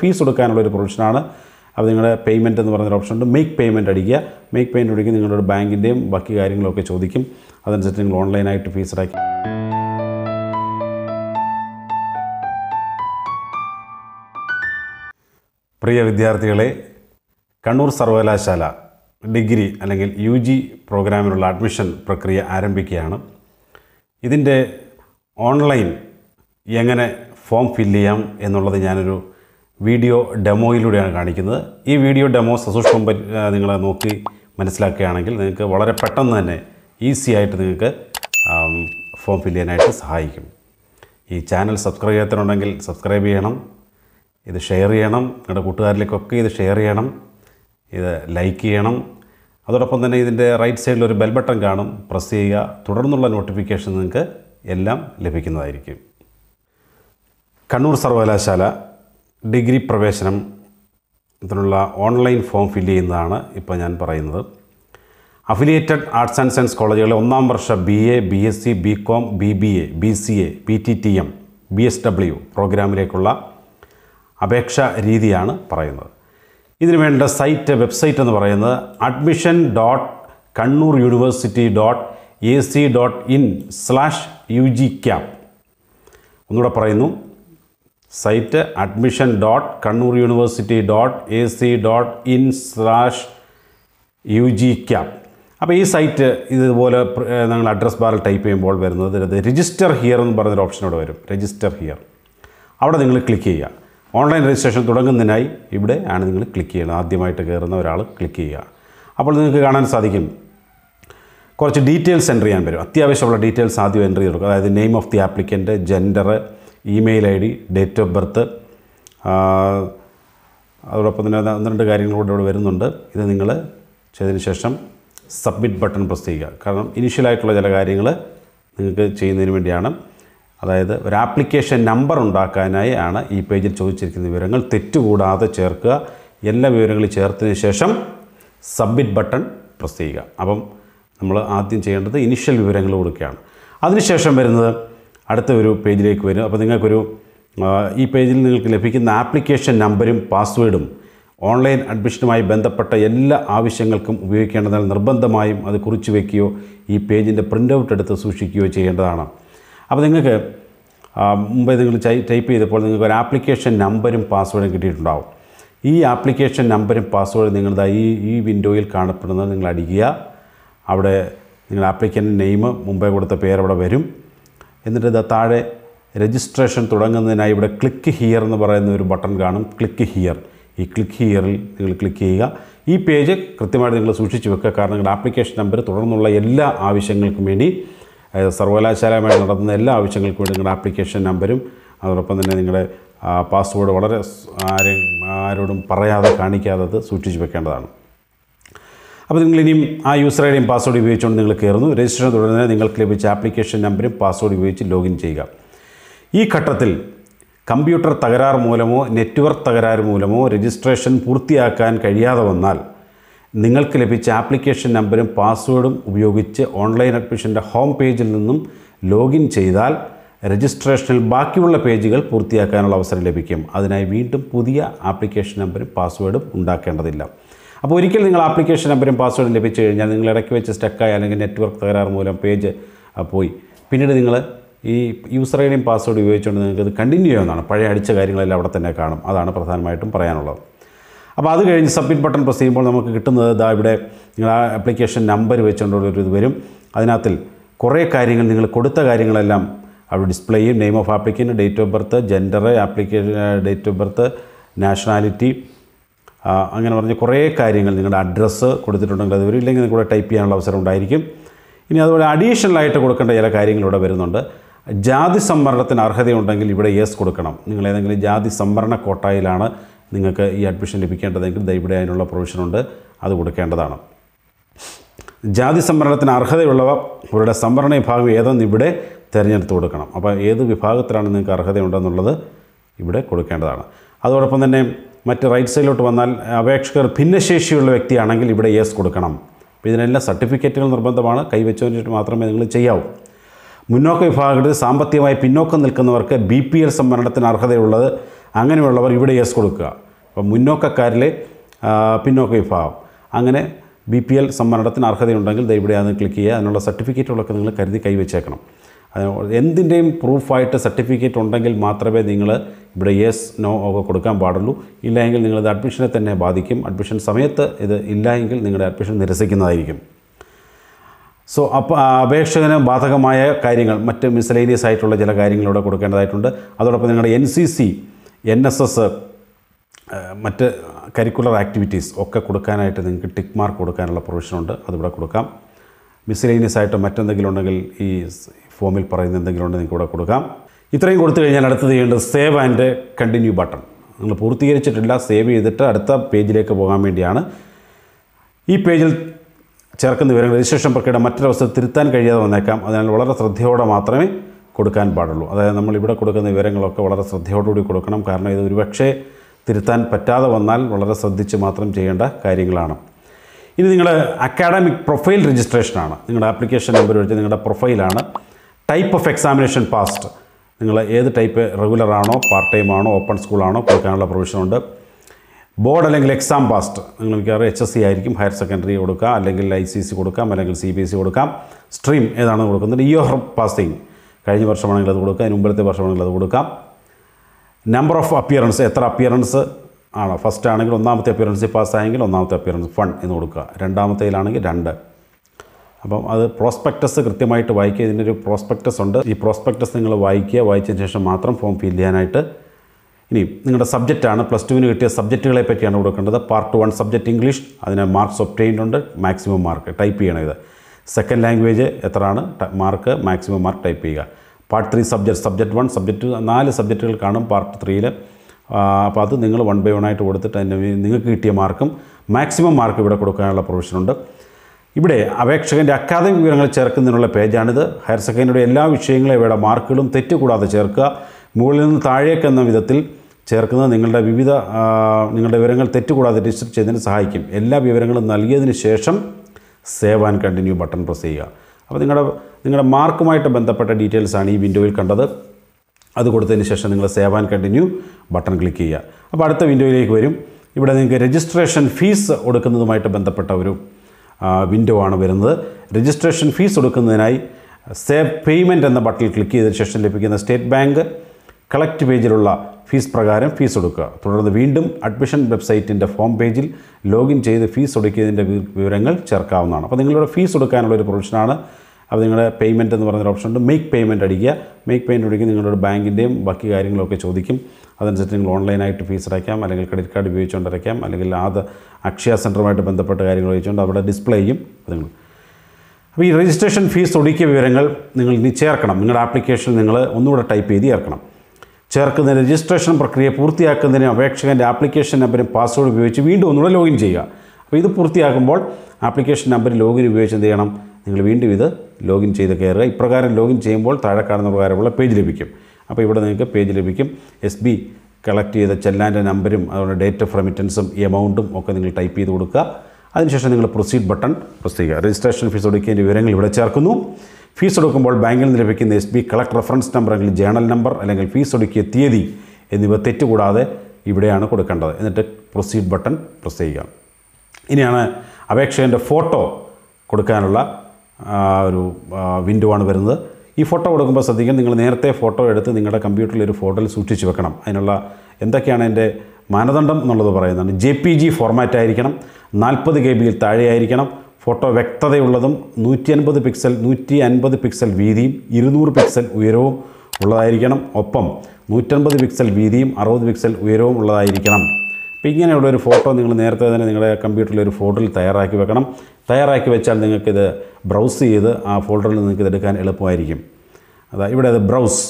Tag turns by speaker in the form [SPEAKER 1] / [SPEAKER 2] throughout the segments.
[SPEAKER 1] Fees കൊടുക്കാനുള്ള ഒരു പ്രൊവിഷനാണ് അപ്പോൾ നിങ്ങളുടെ പേയ്മെൻറ്റ് എന്ന് പറഞ്ഞൊരു ഓപ്ഷൻ ഉണ്ട് മേക്ക് പേയ്മെൻറ്റ് അടിക്കുക മേക്ക് പേയ്മെൻറ്റ് അടിക്കുക നിങ്ങളുടെ ബാങ്കിൻ്റെയും ബാക്കി കാര്യങ്ങളൊക്കെ ചോദിക്കും അതനുസരിച്ച് നിങ്ങൾ ഓൺലൈനായിട്ട് ഫീസ് അടയ്ക്കും പ്രിയ വിദ്യാർത്ഥികളെ കണ്ണൂർ സർവകലാശാല ഡിഗ്രി അല്ലെങ്കിൽ യു ജി പ്രോഗ്രാമിനുള്ള അഡ്മിഷൻ പ്രക്രിയ ആരംഭിക്കുകയാണ് ഇതിൻ്റെ ഓൺലൈൻ എങ്ങനെ ഫോം ഫില്ല് ചെയ്യാം എന്നുള്ളത് ഞാനൊരു വീഡിയോ ഡെമോയിലൂടെയാണ് കാണിക്കുന്നത് ഈ വീഡിയോ ഡെമോ സസൂക്ഷ്മം നിങ്ങൾ നോക്കി മനസ്സിലാക്കുകയാണെങ്കിൽ നിങ്ങൾക്ക് വളരെ പെട്ടെന്ന് തന്നെ ഈസി ആയിട്ട് നിങ്ങൾക്ക് ഫോം ഫില്ല് ചെയ്യാനായിട്ട് സഹായിക്കും ഈ ചാനൽ സബ്സ്ക്രൈബ് ചെയ്യാത്തതുണ്ടെങ്കിൽ സബ്സ്ക്രൈബ് ചെയ്യണം ഇത് ഷെയർ ചെയ്യണം നിങ്ങളുടെ കൂട്ടുകാരിലേക്കൊക്കെ ഇത് ഷെയർ ചെയ്യണം ഇത് ലൈക്ക് ചെയ്യണം അതോടൊപ്പം തന്നെ ഇതിൻ്റെ റൈറ്റ് സൈഡിൽ ഒരു ബെൽ ബട്ടൺ കാണും പ്രസ് ചെയ്യുക തുടർന്നുള്ള നോട്ടിഫിക്കേഷൻ നിങ്ങൾക്ക് എല്ലാം ലഭിക്കുന്നതായിരിക്കും കണ്ണൂർ സർവകലാശാല ഡിഗ്രി പ്രവേശനം ഇതിനുള്ള ഓൺലൈൻ ഫോം ഫില്ല് ചെയ്യുന്നതാണ് ഇപ്പോൾ ഞാൻ പറയുന്നത് അഫിലിയേറ്റഡ് ആർട്സ് ആൻഡ് സയൻസ് കോളേജുകളിലെ ഒന്നാം വർഷ B A B S C B com B B A B C A B T T M B S W പ്രോഗ്രാമിലേക്കുള്ള അപേക്ഷ രീതിയാണ് പറയുന്നത് ഇതിനു വേണ്ട സൈറ്റ് വെബ്സൈറ്റ് എന്ന് പറയുന്നത് admission dot Kannur university dot A C dot in slash U G cap ഒന്നുകൂടെ പറയുന്നു site admission dot Kannur university dot A C dot in slash U G cap അപ്പോൾ ഈ സൈറ്റ് ഇതുപോലെ നിങ്ങൾ അഡ്രസ് ബാറിൽ ടൈപ്പ് ചെയ്യുമ്പോൾ വരുന്നത് രജിസ്റ്റർ ഹിയർ എന്ന് പറയുന്നൊരു ഓപ്ഷൻ അവിടെ വരും രജിസ്റ്റർ ഹിയർ അവിടെ നിങ്ങൾ ക്ലിക്ക് ചെയ്യുക ഓൺലൈൻ രജിസ്ട്രേഷൻ തുടങ്ങുന്നതിനായി ഇവിടെ ആണ് നിങ്ങൾ ക്ലിക്ക് ചെയ്യുന്നത് ആദ്യമായിട്ട് കയറുന്ന ഒരാൾ ക്ലിക്ക് ചെയ്യുക അപ്പോൾ നിങ്ങൾക്ക് കാണാൻ സാധിക്കും കുറച്ച് ഡീറ്റെയിൽസ് എൻ്റർ ചെയ്യാൻ വരും അത്യാവശ്യമുള്ള ഡീറ്റെയിൽസ് ആദ്യം എൻ്റർ ചെയ്ത് അതായത് name of the applicant gender email I D date of birth അതോടൊപ്പം തന്നെ ഒന്ന് രണ്ട് കാര്യങ്ങൾ കൂടെ ഇവിടെ വരുന്നുണ്ട് ഇത് നിങ്ങൾ ചെയ്തതിന് ശേഷം സബ്മിറ്റ് ബട്ടൺ പ്രസ് ചെയ്യുക കാരണം ഇനിഷ്യലായിട്ടുള്ള ചില കാര്യങ്ങൾ നിങ്ങൾക്ക് ചെയ്യുന്നതിന് വേണ്ടിയാണ് അതായത് ഒരു ആപ്ലിക്കേഷൻ നമ്പർ ഉണ്ടാക്കാനായി ആണ് ഈ പേജിൽ ചോദിച്ചിരിക്കുന്ന വിവരങ്ങൾ തെറ്റുകൂടാതെ ചേർക്കുക എല്ലാ വിവരങ്ങളും ചേർത്തതിന് ശേഷം സബ്മിറ്റ് ബട്ടൺ പ്രസ് ചെയ്യുക അപ്പം നമ്മൾ ആദ്യം ചെയ്യേണ്ടത് ഇനിഷ്യൽ വിവരങ്ങൾ കൊടുക്കുകയാണ് അതിനുശേഷം വരുന്നത് അടുത്ത ഒരു പേജിലേക്ക് വരും അപ്പോൾ നിങ്ങൾക്കൊരു ഈ പേജിൽ നിങ്ങൾക്ക് ലഭിക്കുന്ന ആപ്ലിക്കേഷൻ നമ്പരും പാസ്വേഡും ഓൺലൈൻ അഡ്മിഷനുമായി ബന്ധപ്പെട്ട എല്ലാ ആവശ്യങ്ങൾക്കും ഉപയോഗിക്കേണ്ടതിനാൽ നിർബന്ധമായും അത് കുറിച്ച് വയ്ക്കുകയോ ഈ പേജിൻ്റെ പ്രിൻ്റ് ഔട്ട് എടുത്ത് സൂക്ഷിക്കുകയോ ചെയ്യേണ്ടതാണ് അപ്പോൾ നിങ്ങൾക്ക് മുമ്പേ നിങ്ങൾ ടൈപ്പ് ചെയ്തപ്പോൾ നിങ്ങൾക്ക് ഒരു ആപ്ലിക്കേഷൻ നമ്പരും പാസ്വേഡും കിട്ടിയിട്ടുണ്ടാവും ഈ ആപ്ലിക്കേഷൻ നമ്പരും പാസ്വേഡും നിങ്ങളുടെ ഈ ഈ വിൻഡോയിൽ കാണപ്പെടുന്നത് നിങ്ങൾ അടിക്കുക അവിടെ നിങ്ങൾ ആപ്ലിക്കൻ്റ് നെയിം മുമ്പേ കൊടുത്ത പേര് അവിടെ വരും എന്നിട്ട് ഇതാ താഴെ രജിസ്ട്രേഷൻ തുടങ്ങുന്നതിനായി ഇവിടെ ക്ലിക്ക് ഹിയർ എന്ന് പറയുന്ന ഒരു ബട്ടൺ കാണും ക്ലിക്ക് ഹിയർ ഈ ക്ലിക്ക് ഹിയറിൽ നിങ്ങൾ ക്ലിക്ക് ചെയ്യുക ഈ പേജ് കൃത്യമായിട്ട് നിങ്ങൾ സൂക്ഷിച്ചു വെക്കുക കാരണം നിങ്ങളുടെ ആപ്ലിക്കേഷൻ നമ്പർ തുടർന്നുള്ള എല്ലാ ആവശ്യങ്ങൾക്കും വേണ്ടി സർവകലാശാലയുമായി നടത്തുന്ന എല്ലാ ആവശ്യങ്ങൾക്കും വേണ്ടി നിങ്ങളുടെ ആപ്ലിക്കേഷൻ നമ്പരും അതോടൊപ്പം തന്നെ നിങ്ങളുടെ പാസ്വേഡ് വളരെ ആരെയും ആരോടും പറയാതെ കാണിക്കാതെ അത് സൂക്ഷിച്ചു വെക്കേണ്ടതാണ് അപ്പോൾ നിങ്ങൾ ഇനിയും ആ യൂസർ ഐ ഡിയും പാസ്വേഡ് ഉപയോഗിച്ചുകൊണ്ട് നിങ്ങൾ കയറുന്നു രജിസ്ട്രേഷൻ തുടർന്ന് നിങ്ങൾക്ക് ലഭിച്ച ആപ്ലിക്കേഷൻ നമ്പറും പാസ്വേഡ് ഉപയോഗിച്ച് ലോഗിൻ ചെയ്യുക ഈ ഘട്ടത്തിൽ കമ്പ്യൂട്ടർ തകരാർ മൂലമോ നെറ്റ്വർക്ക് തകരാറ് മൂലമോ രജിസ്ട്രേഷൻ പൂർത്തിയാക്കാൻ കഴിയാതെ വന്നാൽ നിങ്ങൾക്ക് ലഭിച്ച ആപ്ലിക്കേഷൻ നമ്പറും പാസ്വേഡും ഉപയോഗിച്ച് ഓൺലൈൻ അഡ്മിഷൻ്റെ ഹോം പേജിൽ നിന്നും ലോഗിൻ ചെയ്താൽ രജിസ്ട്രേഷനിൽ ബാക്കിയുള്ള പേജുകൾ പൂർത്തിയാക്കാനുള്ള അവസരം ലഭിക്കും അതിനായി വീണ്ടും പുതിയ ആപ്ലിക്കേഷൻ നമ്പറും പാസ്വേഡും ഉണ്ടാക്കേണ്ടതില്ല അപ്പോൾ ഒരിക്കൽ നിങ്ങൾ ആപ്ലിക്കേഷൻ നമ്പരും പാസ്വേഡും ലഭിച്ചു കഴിഞ്ഞാൽ നിങ്ങൾ ഇടയ്ക്ക് വെച്ച് സ്റ്റക്കായി അല്ലെങ്കിൽ നെറ്റ്വർക്ക് തകരാറ് മൂലം പേജ് പോയി പിന്നീട് നിങ്ങൾ ഈ യൂസർ ഐഡിയും പാസ്വേഡ് ഉപയോഗിച്ചുകൊണ്ട് നിങ്ങൾക്ക് ഇത് കണ്ടിന്യൂ ചെയ്യാവുന്നതാണ് പഴയ അടിച്ച കാര്യങ്ങളെല്ലാം അവിടെ തന്നെ കാണും അതാണ് പ്രധാനമായിട്ടും പറയാനുള്ളത് അപ്പോൾ അത് കഴിഞ്ഞ് സബ്മിറ്റ് ബട്ടൺ പ്രസ് ചെയ്യുമ്പോൾ നമുക്ക് കിട്ടുന്നത് ഇതാ ഇവിടെ നിങ്ങൾ ആ ആപ്ലിക്കേഷൻ നമ്പർ വെച്ചുകൊണ്ടുള്ളൊരു ഇത് വരും അതിനകത്തിൽ കുറേ കാര്യങ്ങൾ നിങ്ങൾ കൊടുത്ത കാര്യങ്ങളെല്ലാം അവിടെ ഡിസ്പ്ലേ ചെയ്യും name of applicant date of birth gender application date of birth nationality അങ്ങനെ പറഞ്ഞ് കുറേ കാര്യങ്ങൾ നിങ്ങളുടെ അഡ്രസ്സ് കൊടുത്തിട്ടുണ്ടെങ്കിൽ അത് വരും ഇല്ലെങ്കിൽ നിങ്ങളുടെ ടൈപ്പ് ചെയ്യാനുള്ള അവസരം ഉണ്ടായിരിക്കും ഇനി അതുപോലെ അഡീഷണലായിട്ട് കൊടുക്കേണ്ട ചില കാര്യങ്ങൾ ഇവിടെ വരുന്നുണ്ട് ജാതി സംവരണത്തിന് അർഹതയുണ്ടെങ്കിൽ ഇവിടെ യെസ് കൊടുക്കണം നിങ്ങൾ ഏതെങ്കിലും ജാതി സംവരണ കോട്ടായിലാണ് നിങ്ങൾക്ക് ഈ അഡ്മിഷൻ ലഭിക്കേണ്ടതെങ്കിൽ ഇവിടെ അതിനുള്ള പ്രൊവിഷനുണ്ട് അത് കൊടുക്കേണ്ടതാണ് ജാതി സംവരണത്തിന് അർഹതയുള്ളവ അവരുടെ സംവരണ വിഭാഗം ഏതെന്ന് ഇവിടെ തിരഞ്ഞെടുത്ത് കൊടുക്കണം അപ്പോൾ ഏത് വിഭാഗത്തിലാണ് നിങ്ങൾക്ക് അർഹതയുണ്ടെന്നുള്ളത് ഇവിടെ കൊടുക്കേണ്ടതാണ് അതോടൊപ്പം തന്നെ മറ്റ് റൈറ്റ് സൈഡിലോട്ട് വന്നാൽ അപേക്ഷകർ ഭിന്നശേഷിയുള്ള വ്യക്തിയാണെങ്കിൽ ഇവിടെ യെസ് കൊടുക്കണം അപ്പോൾ ഇതിനെല്ലാം സർട്ടിഫിക്കറ്റുകൾ നിർബന്ധമാണ് കൈവച്ചുവെച്ചിട്ട് മാത്രമേ നിങ്ങൾ ചെയ്യാവൂ മുന്നോക്ക വിഭാഗത്തിൽ സാമ്പത്തികമായി പിന്നോക്കം നിൽക്കുന്നവർക്ക് ബി പി എൽ സംവരണത്തിന് അർഹതയുള്ളത് അങ്ങനെയുള്ളവർ ഇവിടെ യെസ് കൊടുക്കുക അപ്പം മുന്നോക്കക്കാരിലെ പിന്നോക്ക വിഭാഗം അങ്ങനെ ബി പി എൽ സംവരണത്തിന് അർഹതയുണ്ടെങ്കിൽ ദയവിടെ അത് ക്ലിക്ക് ചെയ്യുക അതിനുള്ള സർട്ടിഫിക്കറ്റുകളൊക്കെ നിങ്ങൾ കരുതി കൈവച്ചേക്കണം എന്തിൻ്റെയും പ്രൂഫായിട്ട് സർട്ടിഫിക്കറ്റ് ഉണ്ടെങ്കിൽ മാത്രമേ നിങ്ങൾ ഇവിടെ യെസ് നോ ഒക്കെ കൊടുക്കാൻ പാടുള്ളൂ ഇല്ലെങ്കിൽ നിങ്ങളിത് അഡ്മിഷനെ തന്നെ ബാധിക്കും അഡ്മിഷൻ സമയത്ത് ഇത് ഇല്ലായെങ്കിൽ നിങ്ങളുടെ അഡ്മിഷൻ നിരസിക്കുന്നതായിരിക്കും സോ അപ്പോൾ അപേക്ഷകന് ബാധകമായ കാര്യങ്ങൾ മറ്റ് മിസലേനിയസ് ആയിട്ടുള്ള ചില കാര്യങ്ങളിവിടെ കൊടുക്കേണ്ടതായിട്ടുണ്ട് അതോടൊപ്പം നിങ്ങളുടെ N C C N S S മറ്റ് കരിക്കുലർ ആക്ടിവിറ്റീസ് ഒക്കെ കൊടുക്കാനായിട്ട് നിങ്ങൾക്ക് ടിക്ക് മാർക്ക് കൊടുക്കാനുള്ള പ്രൊവിഷനുണ്ട് അതിവിടെ കൊടുക്കാം മിസലേനിയസ് ആയിട്ട് മറ്റെന്തെങ്കിലും ഉണ്ടെങ്കിൽ ഈ ഫോമിൽ പറയുന്ന എന്തെങ്കിലും ഉണ്ടെങ്കിൽ നിങ്ങൾക്ക് ഇവിടെ കൊടുക്കാം ഇത്രയും കൊടുത്തു കഴിഞ്ഞാൽ അടുത്തത് ചെയ്യേണ്ടത് സേവ് ആൻഡ് കണ്ടിന്യൂ ബട്ടൺ നിങ്ങൾ പൂർത്തീകരിച്ചിട്ടില്ല സേവ് ചെയ്തിട്ട് അടുത്ത പേജിലേക്ക് പോകാൻ വേണ്ടിയാണ് ഈ പേജിൽ ചേർക്കുന്ന വിവരങ്ങൾ രജിസ്ട്രേഷൻ പ്രക്രിയയുടെ മറ്റൊരവസ്ഥ തിരുത്താൻ കഴിയാതെ വന്നേക്കാം അതിനാൽ വളരെ ശ്രദ്ധയോടെ മാത്രമേ കൊടുക്കാൻ പാടുള്ളൂ അതായത് നമ്മൾ ഇവിടെ കൊടുക്കുന്ന വിവരങ്ങളൊക്കെ വളരെ ശ്രദ്ധയോടുകൂടി കൊടുക്കണം കാരണം ഇത് ഒരുപക്ഷേ തിരുത്താൻ പറ്റാതെ വന്നാൽ വളരെ ശ്രദ്ധിച്ച് മാത്രം ചെയ്യേണ്ട കാര്യങ്ങളാണ് ഇനി നിങ്ങളുടെ അക്കാഡമിക് പ്രൊഫൈൽ രജിസ്ട്രേഷനാണ് നിങ്ങളുടെ ആപ്ലിക്കേഷൻ നമ്പർ വെച്ച് നിങ്ങളുടെ പ്രൊഫൈലാണ് ടൈപ്പ് ഓഫ് എക്സാമിനേഷൻ പാസ്റ്റ് നിങ്ങൾ ഏത് ടൈപ്പ് റെഗുലർ ആണോ പാർട്ട് ടൈം ആണോ ഓപ്പൺ സ്കൂളാണോ കൊടുക്കാനുള്ള പ്രൊവിഷനുണ്ട് ബോർഡ് അല്ലെങ്കിൽ എക്സാം പാസ്റ്റ് നിങ്ങൾ മിക്കവാറും എച്ച് എസ് സി ആയിരിക്കും ഹയർ സെക്കൻഡറി കൊടുക്കാം അല്ലെങ്കിൽ ഐ സി സി കൊടുക്കാം അല്ലെങ്കിൽ സി ബി എസ് സി കൊടുക്കാം സ്ട്രീം ഏതാണ് കൊടുക്കുന്നത് ഇ ഓഹർ പാസിങ് കഴിഞ്ഞ വർഷമാണെങ്കിൽ അത് കൊടുക്കാം മുമ്പത്തെ വർഷമാണെങ്കിൽ അത് കൊടുക്കാം നമ്പർ ഓഫ് അപ്പിയറൻസ് എത്ര അപ്പിയറൻസ് ആണോ ഫസ്റ്റ് ആണെങ്കിൽ ഒന്നാമത്തെ അപ്പിയറൻസിൽ പാസ്സായെങ്കിൽ ഒന്നാമത്തെ അപ്പിയറൻസ് ഫൺ എന്ന് കൊടുക്കുക രണ്ടാമത്തേലാണെങ്കിൽ രണ്ട് അപ്പം അത് പ്രോസ്പെക്ടസ് കൃത്യമായിട്ട് വായിക്കുക ഇതിൻ്റെ ഒരു പ്രോസ്പെക്ടസ് ഉണ്ട് ഈ പ്രോസ്പെക്ടസ് നിങ്ങൾ വായിക്കുക വായിച്ചതിന് ശേഷം മാത്രം ഫോം ഫില്ല് ചെയ്യാനായിട്ട് ഇനി നിങ്ങളുടെ സബ്ജക്റ്റാണ് പ്ലസ് ടുവിന് കിട്ടിയ സബ്ജക്റ്റുകളെ പറ്റിയാണ് കൊടുക്കേണ്ടത് പാർട്ട് വൺ സബ്ജക്റ്റ് ഇംഗ്ലീഷ് അതിന് മാർക്സ് ഒപ്റ്റൈൻഡ് ഉണ്ട് മാക്സിമം മാർക്ക് ടൈപ്പ് ചെയ്യണം ഇത് സെക്കൻഡ് ലാംഗ്വേജ് എത്രയാണ് മാർക്ക് മാക്സിമം മാർക്ക് ടൈപ്പ് ചെയ്യുക part three subject subject one subject നാല് സബ്ജക്റ്റുകൾ കാണും പാർട്ട് ത്രീയിൽ അപ്പോൾ അത് നിങ്ങൾ വൺ ബൈ വൺ ആയിട്ട് കൊടുത്തിട്ട് അതിൻ്റെ നിങ്ങൾക്ക് കിട്ടിയ മാർക്കും മാക്സിമം മാർക്ക് ഇവിടെ കൊടുക്കാനുള്ള പ്രൊവിഷനുണ്ട് ഇവിടെ അപേക്ഷകൻ്റെ അക്കാദമിക് വിവരങ്ങൾ ചേർക്കുന്നതിനുള്ള പേജാണിത് ഹയർ സെക്കൻഡറിയുടെ എല്ലാ വിഷയങ്ങളും ഇവയുടെ മാർക്കുകളും തെറ്റ് കൂടാതെ ചേർക്കുക മുകളിൽ നിന്ന് താഴേക്ക് എന്ന വിധത്തിൽ ചേർക്കുന്നത് നിങ്ങളുടെ വിവിധ നിങ്ങളുടെ വിവരങ്ങൾ തെറ്റുകൂടാതെ രജിസ്റ്റർ ചെയ്തതിന് സഹായിക്കും എല്ലാ വിവരങ്ങളും നൽകിയതിന് ശേഷം save and continue button press ചെയ്യുക അപ്പോൾ നിങ്ങളുടെ നിങ്ങളുടെ മാർക്കുമായിട്ട് ബന്ധപ്പെട്ട ഡീറ്റെയിൽസാണ് ഈ വിൻഡോയിൽ കണ്ടത് അത് കൊടുത്തതിന് ശേഷം നിങ്ങൾ save and continue button click ചെയ്യുക അപ്പോൾ അടുത്ത വിൻഡോയിലേക്ക് വരും ഇവിടെ നിങ്ങൾക്ക് രജിസ്ട്രേഷൻ ഫീസ് കൊടുക്കുന്നതുമായിട്ട് ബന്ധപ്പെട്ട ഒരു വിൻഡോ ആണ് വരുന്നത് രജിസ്ട്രേഷൻ ഫീസ് കൊടുക്കുന്നതിനായി സേവ് പേയ്മെൻറ്റ് എന്ന ബട്ടണിൽ ക്ലിക്ക് ചെയ്തതിന് ശേഷം ലഭിക്കുന്ന സ്റ്റേറ്റ് ബാങ്ക് കളക്ട് പേജിലുള്ള ഫീസ് പ്രകാരം ഫീസ് കൊടുക്കുക തുടർന്ന് വീണ്ടും അഡ്മിഷൻ വെബ്സൈറ്റിൻ്റെ ഫോം പേജിൽ ലോഗിൻ ചെയ്ത് ഫീസ് കൊടുക്കിയതിൻ്റെ വിവരങ്ങൾ ചേർക്കാവുന്നതാണ് അപ്പോൾ നിങ്ങളുടെ ഫീസ് കൊടുക്കാനുള്ള ഒരു പ്രൊവിഷനാണ് അപ്പോൾ നിങ്ങളുടെ പേയ്മെൻറ്റ് എന്ന് പറഞ്ഞൊരു ഓപ്ഷൻ ഉണ്ട് മേക്ക് പേയ്മെൻറ്റ് അടിക്കുക മേക്ക് പേയ്മെൻറ്റ് അടിക്കുക നിങ്ങളുടെ ബാങ്കിൻ്റെയും ബാക്കി കാര്യങ്ങളൊക്കെ ചോദിക്കും അതനുസരിച്ച് നിങ്ങൾ ഓൺലൈനായിട്ട് ഫീസ് അടയ്ക്കാം അല്ലെങ്കിൽ ക്രെഡിറ്റ് കാർഡ് ഉപയോഗിച്ചുകൊണ്ട് അടയ്ക്കാം അല്ലെങ്കിൽ ആദ്യ അക്ഷയ സെൻറ്ററുമായിട്ട് ബന്ധപ്പെട്ട കാര്യങ്ങൾ ചോദിച്ചുകൊണ്ട് അവിടെ ഡിസ്പ്ലേ ചെയ്യും നിങ്ങൾ അപ്പോൾ ഈ രജിസ്ട്രേഷൻ ഫീസ് ഒടുക്കിയ വിവരങ്ങൾ നിങ്ങൾ ഇനി ചേർക്കണം നിങ്ങളുടെ ആപ്ലിക്കേഷൻ നിങ്ങൾ ഒന്നുകൂടെ ടൈപ്പ് ചെയ്ത് ചേർക്കണം ചേർക്കുന്ന രജിസ്ട്രേഷൻ പ്രക്രിയ പൂർത്തിയാക്കുന്നതിന് അപേക്ഷകൻ്റെ ആപ്ലിക്കേഷൻ നമ്പരും പാസ്വേഡ് ഉപയോഗിച്ച് വീണ്ടും ഒന്നുകൂടെ ലോഗിൻ ചെയ്യുക അപ്പോൾ ഇത് പൂർത്തിയാക്കുമ്പോൾ ആപ്ലിക്കേഷൻ നമ്പർ ലോഗിൻ ഉപയോഗിച്ച് എന്ത് ചെയ്യണം നിങ്ങൾ വീണ്ടും ഇത് ലോഗിൻ ചെയ്ത് കയറുക ഇപ്രകാരം ലോഗിൻ ചെയ്യുമ്പോൾ താഴെ കാണുന്ന പ്രകാരമുള്ള പേജ് ലഭിക്കും അപ്പോൾ ഇവിടെ നിങ്ങൾക്ക് പേജ് ലഭിക്കും എസ് ബി കളക്ട് ചെയ്ത ചെല്ലാൻ്റെ നമ്പരും അതുപോലെ ഡേറ്റ് ഓഫ് റെമിറ്റൻസും എമൗണ്ടും ഒക്കെ നിങ്ങൾ ടൈപ്പ് ചെയ്ത് കൊടുക്കുക അതിനുശേഷം നിങ്ങൾ പ്രൊസീഡ് ബട്ടൺ പ്രസ് ചെയ്യുക രജിസ്ട്രേഷൻ ഫീസ് കൊടുക്കേണ്ട വിവരങ്ങൾ ഇവിടെ ചേർക്കുന്നു ഫീസ് കൊടുക്കുമ്പോൾ ബാങ്കിൽ നിന്ന് ലഭിക്കുന്ന S B collect reference number അല്ലെങ്കിൽ ജേണൽ നമ്പർ അല്ലെങ്കിൽ ഫീസ് ഒടുക്കിയ തീയതി എന്നിവ തെറ്റുകൂടാതെ ഇവിടെയാണ് കൊടുക്കേണ്ടത് എന്നിട്ട് പ്രൊസീഡ് ബട്ടൺ പ്രസ് ചെയ്യുക ഇനിയാണ് അപേക്ഷകൻ്റെ ഫോട്ടോ കൊടുക്കാനുള്ള ഒരു വിൻഡോ ആണ് വരുന്നത് ഈ ഫോട്ടോ കൊടുക്കുമ്പോൾ ശ്രദ്ധിക്കണം നിങ്ങൾ നേരത്തെ ഫോട്ടോ എടുത്ത് നിങ്ങളുടെ കമ്പ്യൂട്ടറിൽ ഒരു ഫോട്ടോയിൽ സൂക്ഷിച്ച് വെക്കണം അതിനുള്ള എന്തൊക്കെയാണ് എൻ്റെ മാനദണ്ഡം എന്നുള്ളത് പറയുന്നത് ജെ പി ജി ഫോർമാറ്റ് ആയിരിക്കണം നാൽപ്പത് കെ ബിയിൽ താഴെയായിരിക്കണം ഫോട്ടോ വ്യക്തതയുള്ളതും നൂറ്റി അൻപത് പിക്സൽ നൂറ്റി അൻപത് പിക്സൽ വീതിയും ഇരുന്നൂറ് പിക്സൽ ഉയരവും ഉള്ളതായിരിക്കണം ഒപ്പം നൂറ്റൻപത് പിക്സൽ വീതിയും അറുപത് പിക്സൽ ഉയരവും ഉള്ളതായിരിക്കണം അപ്പോൾ ഇങ്ങനെയുള്ള ഒരു ഫോട്ടോ നിങ്ങൾ നേരത്തെ തന്നെ നിങ്ങളുടെ കമ്പ്യൂട്ടറിൽ ഒരു ഫോട്ടോയിൽ തയ്യാറാക്കി വെക്കണം തയ്യാറാക്കി വെച്ചാൽ നിങ്ങൾക്കിത് ബ്രൗസ് ചെയ്ത് ആ ഫോൾഡറിൽ നിങ്ങൾക്ക് എടുക്കാൻ എളുപ്പമായിരിക്കും അതാ ഇവിടെ അത് ബ്രൗസ്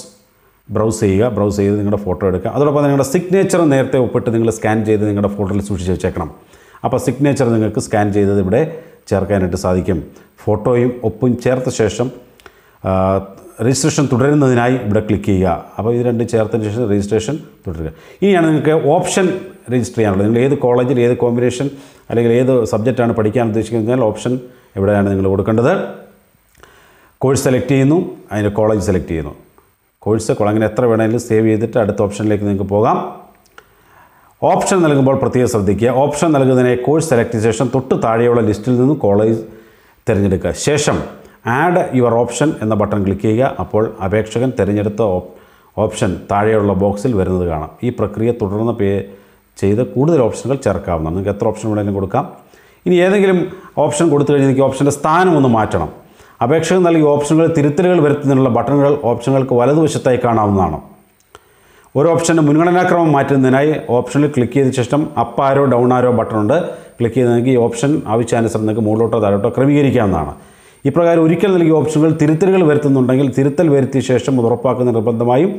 [SPEAKER 1] ബ്രൗസ് ചെയ്യുക ബ്രൗസ് ചെയ്ത് നിങ്ങളുടെ ഫോട്ടോ എടുക്കുക അതോടൊപ്പം നിങ്ങളുടെ സിഗ്നേച്ചർ നേരത്തെ ഒപ്പിട്ട് നിങ്ങൾ സ്കാൻ ചെയ്ത് നിങ്ങളുടെ ഫോട്ടോയിൽ സൂക്ഷിച്ച് വെച്ചേക്കണം അപ്പോൾ സിഗ്നേച്ചർ നിങ്ങൾക്ക് സ്കാൻ ചെയ്തത് ഇവിടെ ചേർക്കാനായിട്ട് സാധിക്കും ഫോട്ടോയും ഒപ്പും ചേർത്ത ശേഷം രജിസ്ട്രേഷൻ തുടരുന്നതിനായി ഇവിടെ ക്ലിക്ക് ചെയ്യുക അപ്പോൾ ഇത് രണ്ടും ചേർത്തതിന് ശേഷം രജിസ്ട്രേഷൻ തുടരുക ഇനിയാണ് നിങ്ങൾക്ക് ഓപ്ഷൻ രജിസ്റ്റർ ചെയ്യാനുള്ളത് നിങ്ങൾ ഏത് കോളേജിൽ ഏത് കോമ്പിനേഷൻ അല്ലെങ്കിൽ ഏത് സബ്ജക്റ്റാണ് പഠിക്കാൻ ഉദ്ദേശിക്കുന്നത് ഓപ്ഷൻ എവിടെയാണ് നിങ്ങൾ കൊടുക്കേണ്ടത് കോഴ്സ് സെലക്ട് ചെയ്യുന്നു അതിൻ്റെ കോളേജ് സെലക്ട് ചെയ്യുന്നു കോഴ്സ് അങ്ങനെ എത്ര വേണമെങ്കിലും സേവ് ചെയ്തിട്ട് അടുത്ത ഓപ്ഷനിലേക്ക് നിങ്ങൾക്ക് പോകാം ഓപ്ഷൻ നൽകുമ്പോൾ പ്രത്യേകം ശ്രദ്ധിക്കുക ഓപ്ഷൻ നൽകുന്നതിനെ കോഴ്സ് സെലക്ട് ശേഷം തൊട്ട് താഴെയുള്ള ലിസ്റ്റിൽ നിന്നും കോളേജ് തിരഞ്ഞെടുക്കുക ശേഷം ആഡ് യുവർ ഓപ്ഷൻ എന്ന ബട്ടൺ ക്ലിക്ക് ചെയ്യുക അപ്പോൾ അപേക്ഷകൻ തിരഞ്ഞെടുത്ത ഓപ്ഷൻ താഴെയുള്ള ബോക്സിൽ വരുന്നത് കാണാം ഈ പ്രക്രിയ തുടർന്ന് പേ ചെയ്ത് കൂടുതൽ ഓപ്ഷനുകൾ ചേർക്കാവുന്നതാണ് നിങ്ങൾക്ക് എത്ര ഓപ്ഷൻ വേണമെങ്കിലും കൊടുക്കാം ഇനി ഏതെങ്കിലും ഓപ്ഷൻ കൊടുത്തു കഴിഞ്ഞാൽ എനിക്ക് ഓപ്ഷൻ്റെ സ്ഥാനം ഒന്ന് മാറ്റണം അപേക്ഷകൻ നൽകിയ ഓപ്ഷനുകൾ തിരുത്തലുകൾ വരുത്തുന്നതിനുള്ള ബട്ടണുകൾ ഓപ്ഷനുകൾക്ക് വലതുവശത്തായി കാണാവുന്നതാണ് ഒരു ഓപ്ഷന് മുൻഗണനാക്രമം മാറ്റുന്നതിനായി ഓപ്ഷനിൽ ക്ലിക്ക് ചെയ്ത ശേഷം up arrow down arrow button ഉണ്ട് ക്ലിക്ക് നിങ്ങൾക്ക് ഈ ഓപ്ഷൻ ആവശ്യാനുസരണം നിങ്ങൾക്ക് മുകളിലോട്ടോ താഴോട്ടോ ക്രമീകരിക്കാവുന്നതാണ് ഇപ്രകാരം ഒരിക്കൽ നൽകിയ ഓപ്ഷനുകൾ തിരുത്തലുകൾ വരുത്തുന്നുണ്ടെങ്കിൽ തിരുത്തൽ വരുത്തിയ ശേഷം അത് ഉറപ്പാക്കുന്ന നിർബന്ധമായും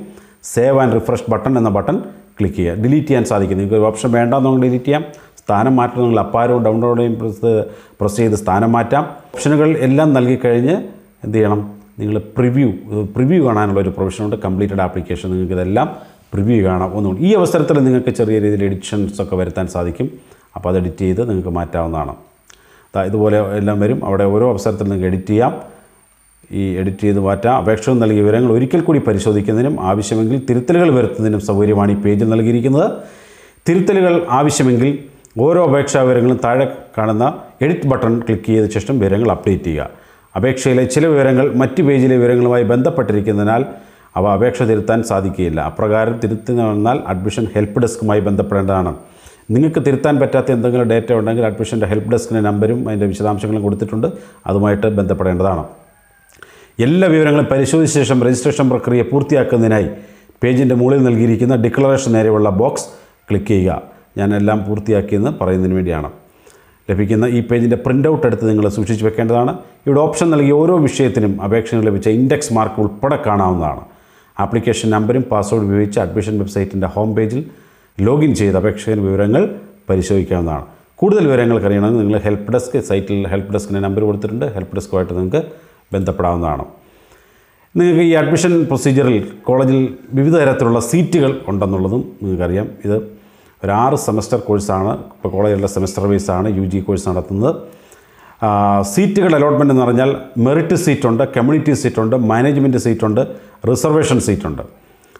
[SPEAKER 1] സേവ് ആൻഡ് റിഫ്രഷ് ബട്ടൺ എന്ന ബട്ടൺ ക്ലിക്ക് ചെയ്യുക ഡിലീറ്റ് ചെയ്യാൻ സാധിക്കും നിങ്ങൾക്ക് ഒരു ഓപ്ഷൻ വേണ്ടാന്നുണ്ടെങ്കിൽ ഡിലീറ്റ് ചെയ്യാം സ്ഥാനം മാറ്റുന്നെങ്കിൽ അപ്പാരോ ഡൗൺലോഡോയും പ്രസ് പ്രസ് ചെയ്ത് സ്ഥാനം മാറ്റാം ഓപ്ഷനുകൾ എല്ലാം നൽകിക്കഴിഞ്ഞ് എന്ത് ചെയ്യണം നിങ്ങൾ പ്രിവ്യൂ പ്രിവ്യൂ കാണാനുള്ള ഒരു പ്രൊവിഷനുണ്ട് കംപ്ലീറ്റഡ് ആപ്ലിക്കേഷൻ നിങ്ങൾക്ക് ഇതെല്ലാം പ്രിവ്യൂ കാണാം ഒന്നുകൊണ്ട് ഈ അവസരത്തിൽ നിങ്ങൾക്ക് ചെറിയ രീതിയിൽ എഡിഷൻസ് ഒക്കെ വരുത്താൻ സാധിക്കും അപ്പോൾ അത് എഡിറ്റ് ചെയ്ത് നിങ്ങൾക്ക് മാറ്റാവുന്നതാണ് ഇതുപോലെ എല്ലാം വരും അവിടെ ഓരോ അവസരത്തിൽ നിങ്ങൾക്ക് എഡിറ്റ് ചെയ്യാം ഈ എഡിറ്റ് ചെയ്ത് മാറ്റാം അപേക്ഷകൾ നൽകിയ വിവരങ്ങൾ ഒരിക്കൽ കൂടി പരിശോധിക്കുന്നതിനും ആവശ്യമെങ്കിൽ തിരുത്തലുകൾ വരുത്തുന്നതിനും സൗകര്യമാണ് ഈ പേജിൽ നൽകിയിരിക്കുന്നത് തിരുത്തലുകൾ ആവശ്യമെങ്കിൽ ഓരോ അപേക്ഷാ വിവരങ്ങളും താഴെ കാണുന്ന എഡിറ്റ് ബട്ടൺ ക്ലിക്ക് ചെയ്ത ശേഷം വിവരങ്ങൾ അപ്ഡേറ്റ് ചെയ്യുക അപേക്ഷയിലെ ചില വിവരങ്ങൾ മറ്റ് പേജിലെ വിവരങ്ങളുമായി ബന്ധപ്പെട്ടിരിക്കുന്നതിനാൽ അവ അപേക്ഷ തിരുത്താൻ സാധിക്കുകയില്ല അപ്രകാരം തിരുത്തി അഡ്മിഷൻ ഹെൽപ്പ് ഡെസ്കുമായി ബന്ധപ്പെടേണ്ടതാണ് നിങ്ങൾക്ക് തിരുത്താൻ പറ്റാത്ത എന്തെങ്കിലും ഡേറ്റ ഉണ്ടെങ്കിൽ അഡ്മിഷൻ്റെ ഹെൽപ്പ് ഡെസ്കിൻ്റെ നമ്പരും അതിൻ്റെ വിശദാംശങ്ങളും കൊടുത്തിട്ടുണ്ട് അതുമായിട്ട് ബന്ധപ്പെടേണ്ടതാണ് എല്ലാ വിവരങ്ങളും പരിശോധിച്ച ശേഷം രജിസ്ട്രേഷൻ പ്രക്രിയ പൂർത്തിയാക്കുന്നതിനായി പേജിൻ്റെ മുകളിൽ നൽകിയിരിക്കുന്ന ഡിക്ലറേഷൻ നേരെയുള്ള ബോക്സ് ക്ലിക്ക് ചെയ്യുക ഞാനെല്ലാം പൂർത്തിയാക്കിയെന്ന് പറയുന്നതിന് വേണ്ടിയാണ് ലഭിക്കുന്ന ഈ പേജിൻ്റെ പ്രിൻ്റ് ഔട്ട് എടുത്ത് നിങ്ങൾ സൂക്ഷിച്ച് വെക്കേണ്ടതാണ് ഇവിടെ ഓപ്ഷൻ നൽകിയ ഓരോ വിഷയത്തിനും അപേക്ഷയിൽ ലഭിച്ച ഇൻഡെക്സ് മാർക്ക് ഉൾപ്പെടെ കാണാവുന്നതാണ് ആപ്ലിക്കേഷൻ നമ്പരും പാസ്വേഡ് ഉപയോഗിച്ച് അഡ്മിഷൻ വെബ്സൈറ്റിൻ്റെ ഹോം പേജിൽ ലോഗിൻ ചെയ്ത് അപേക്ഷയിൽ വിവരങ്ങൾ പരിശോധിക്കാവുന്നതാണ് കൂടുതൽ വിവരങ്ങൾക്ക് അറിയണമെങ്കിൽ നിങ്ങൾ ഹെൽപ്പ് ഡെസ്ക് സൈറ്റിൽ ഹെൽപ്പ് ഡെസ്കിൻ്റെ നമ്പർ കൊടുത്തിട്ടുണ്ട് ഹെൽപ്പ് ഡെസ്കുമായിട്ട് നിങ്ങൾക്ക് ബന്ധപ്പെടാവുന്നതാണ് നിങ്ങൾക്ക് ഈ അഡ്മിഷൻ പ്രൊസീജിയറിൽ കോളേജിൽ വിവിധ തരത്തിലുള്ള സീറ്റുകൾ ഉണ്ടെന്നുള്ളതും നിങ്ങൾക്കറിയാം ഇത് ഒരു ആറ് സെമസ്റ്റർ കോഴ്സാണ് ഇപ്പോൾ കോളേജിലെ സെമസ്റ്റർ ബേസാണ് യു ജി കോഴ്സ് നടത്തുന്നത് സീറ്റുകളുടെ അലോട്ട്മെൻ്റ് എന്ന് പറഞ്ഞാൽ മെറിറ്റ് സീറ്റുണ്ട് കമ്മ്യൂണിറ്റി സീറ്റുണ്ട് മാനേജ്മെൻറ്റ് സീറ്റുണ്ട് റിസർവേഷൻ സീറ്റുണ്ട്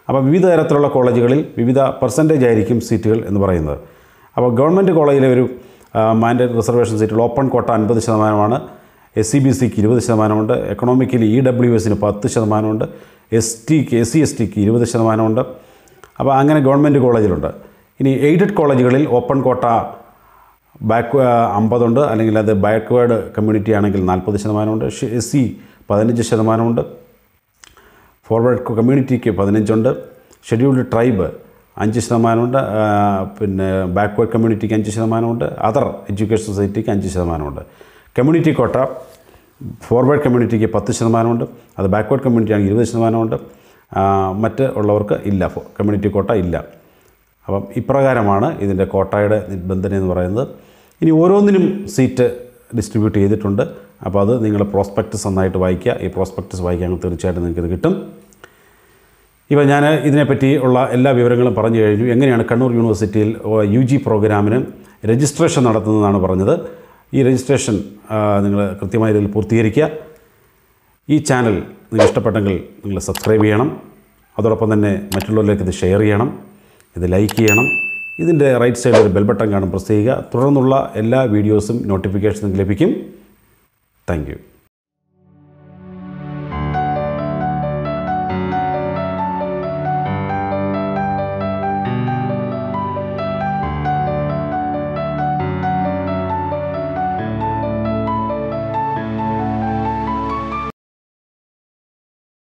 [SPEAKER 1] അപ്പോൾ വിവിധ തരത്തിലുള്ള കോളേജുകളിൽ വിവിധ പെർസെൻറ്റേജ് ആയിരിക്കും സീറ്റുകൾ എന്ന് പറയുന്നത് അപ്പോൾ ഗവൺമെൻറ് കോളേജിലെ ഒരു മാൻഡേറ്റ് റിസർവേഷൻ സീറ്റുകൾ ഓപ്പൺ കോട്ട അൻപത് ശതമാനമാണ് എസ് സി e ബി സിക്ക് ഇരുപത് ശതമാനമുണ്ട് എക്കണോമിക്കലി ഇ ഡബ്ല്യു എസിന് പത്ത് ശതമാനമുണ്ട് എസ് ടിക്ക് e എസ് സി എസ് ടിക്ക് ഇരുപത് ശതമാനമുണ്ട് അപ്പോൾ അങ്ങനെ ഗവൺമെൻറ് കോളേജിലുണ്ട് ഇനി എയ്ഡഡ് കോളേജുകളിൽ ഓപ്പൺ കോട്ട ബാക്ക് അമ്പതുണ്ട് അല്ലെങ്കിൽ അത് ബാക്ക്വേഡ് കമ്മ്യൂണിറ്റി ആണെങ്കിൽ നാൽപ്പത് ശതമാനമുണ്ട് എസ് സി e പതിനഞ്ച് ശതമാനമുണ്ട് ഫോർവേഡ് കമ്മ്യൂണിറ്റിക്ക് പതിനഞ്ചുണ്ട് ഷെഡ്യൂൾഡ് ട്രൈബ് അഞ്ച് ശതമാനമുണ്ട് പിന്നെ ബാക്ക്വേർഡ് കമ്മ്യൂണിറ്റിക്ക് അഞ്ച് ശതമാനമുണ്ട് അതർ എഡ്യൂക്കേഷൻ സൊസൈറ്റിക്ക് അഞ്ച് ശതമാനമുണ്ട് കമ്മ്യൂണിറ്റി കോട്ട ഫോർവേഡ് കമ്മ്യൂണിറ്റിക്ക് പത്ത് ശതമാനമുണ്ട് അത് ബാക്ക്വേർഡ് ആണെങ്കിൽ ഇരുപത് ശതമാനമുണ്ട് മറ്റ് ഉള്ളവർക്ക് ഇല്ല കമ്മ്യൂണിറ്റി കോട്ട ഇല്ല അപ്പം ഇപ്രകാരമാണ് ഇതിൻ്റെ കോട്ടയുടെ നിബന്ധന എന്ന് പറയുന്നത് ഇനി ഓരോന്നിനും സീറ്റ് ഡിസ്ട്രിബ്യൂട്ട് ചെയ്തിട്ടുണ്ട് അപ്പോൾ അത് നിങ്ങൾ പ്രോസ്പെക്ടസ് നന്നായിട്ട് വായിക്കുക ഈ പ്രോസ്പെക്ടസ് വായിക്കാൻ തീർച്ചയായിട്ടും ഇത് കിട്ടും ഇപ്പോൾ ഞാൻ ഇതിനെപ്പറ്റി ഉള്ള എല്ലാ വിവരങ്ങളും പറഞ്ഞു കഴിഞ്ഞു എങ്ങനെയാണ് കണ്ണൂർ യൂണിവേഴ്സിറ്റിയിൽ യു ജി പ്രോഗ്രാമിന് രജിസ്ട്രേഷൻ നടത്തുന്നതെന്നാണ് പറഞ്ഞത് ഈ രജിസ്ട്രേഷൻ നിങ്ങൾ കൃത്യമായ രീതിയിൽ പൂർത്തീകരിക്കുക ഈ ചാനൽ നിങ്ങൾ ഇഷ്ടപ്പെട്ടെങ്കിൽ നിങ്ങൾ സബ്സ്ക്രൈബ് ചെയ്യണം അതോടൊപ്പം തന്നെ മറ്റുള്ളവരിലേക്ക് ഇത് ഷെയർ ചെയ്യണം ഇത് ലൈക്ക് ചെയ്യണം ഇതിൻ്റെ റൈറ്റ് സൈഡിൽ ഒരു ബെൽ ബട്ടൺ കാണും പ്രസ് ചെയ്യുക തുടർന്നുള്ള എല്ലാ വീഡിയോസും നോട്ടിഫിക്കേഷനും ലഭിക്കും Thank you.